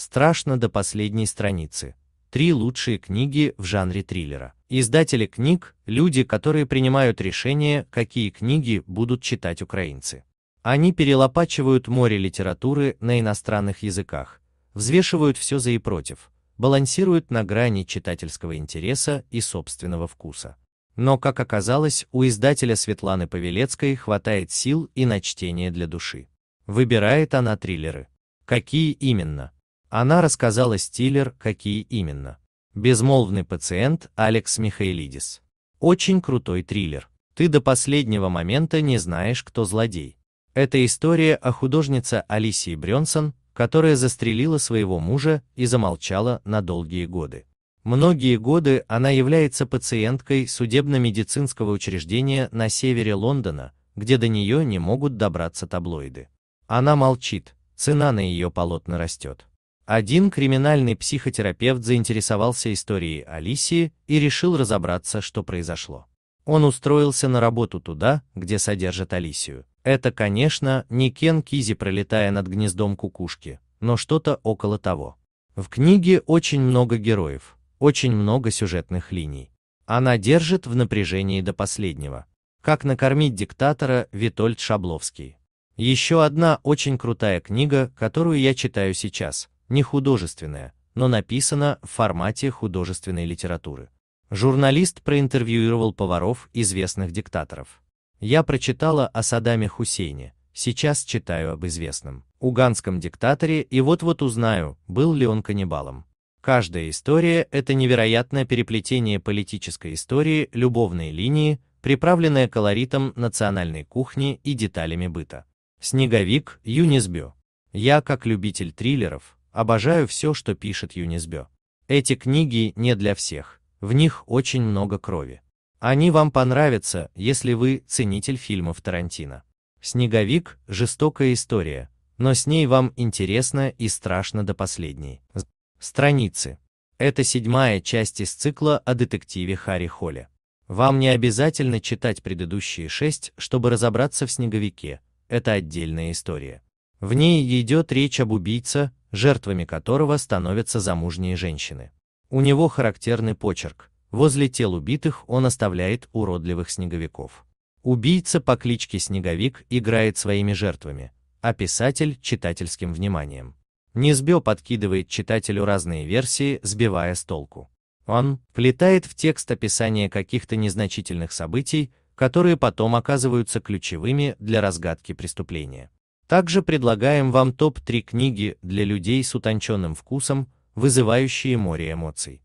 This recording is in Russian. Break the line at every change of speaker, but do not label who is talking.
страшно до последней страницы. Три лучшие книги в жанре триллера. Издатели книг – люди, которые принимают решение, какие книги будут читать украинцы. Они перелопачивают море литературы на иностранных языках, взвешивают все за и против, балансируют на грани читательского интереса и собственного вкуса. Но, как оказалось, у издателя Светланы Павелецкой хватает сил и на чтение для души. Выбирает она триллеры. Какие именно? Она рассказала Стиллер, какие именно. «Безмолвный пациент» Алекс Михаилидис. Очень крутой триллер. Ты до последнего момента не знаешь, кто злодей. Это история о художнице Алисии Брюнсон, которая застрелила своего мужа и замолчала на долгие годы. Многие годы она является пациенткой судебно-медицинского учреждения на севере Лондона, где до нее не могут добраться таблоиды. Она молчит, цена на ее полотна растет. Один криминальный психотерапевт заинтересовался историей Алисии и решил разобраться, что произошло. Он устроился на работу туда, где содержат Алисию. Это, конечно, не Кен Кизи, пролетая над гнездом кукушки, но что-то около того. В книге очень много героев, очень много сюжетных линий. Она держит в напряжении до последнего. Как накормить диктатора Витольд Шабловский. Еще одна очень крутая книга, которую я читаю сейчас, не художественная, но написана в формате художественной литературы. Журналист проинтервьюировал поваров известных диктаторов. Я прочитала о Саддаме Хусейне, сейчас читаю об известном уганском диктаторе и вот-вот узнаю, был ли он каннибалом. Каждая история – это невероятное переплетение политической истории, любовной линии, приправленное колоритом национальной кухни и деталями быта. Снеговик Юнисбю. Я, как любитель триллеров, Обожаю все, что пишет Юнисбё. Эти книги не для всех, в них очень много крови. Они вам понравятся, если вы ценитель фильмов Тарантино. «Снеговик» – жестокая история, но с ней вам интересно и страшно до последней. Страницы. Это седьмая часть из цикла о детективе Харри Холле. Вам не обязательно читать предыдущие шесть, чтобы разобраться в «Снеговике», это отдельная история. В ней идет речь об убийце, жертвами которого становятся замужние женщины. У него характерный почерк, возле тел убитых он оставляет уродливых снеговиков. Убийца по кличке Снеговик играет своими жертвами, а писатель – читательским вниманием. Низбё подкидывает читателю разные версии, сбивая с толку. Он плетает в текст описание каких-то незначительных событий, которые потом оказываются ключевыми для разгадки преступления. Также предлагаем вам топ-3 книги для людей с утонченным вкусом, вызывающие море эмоций.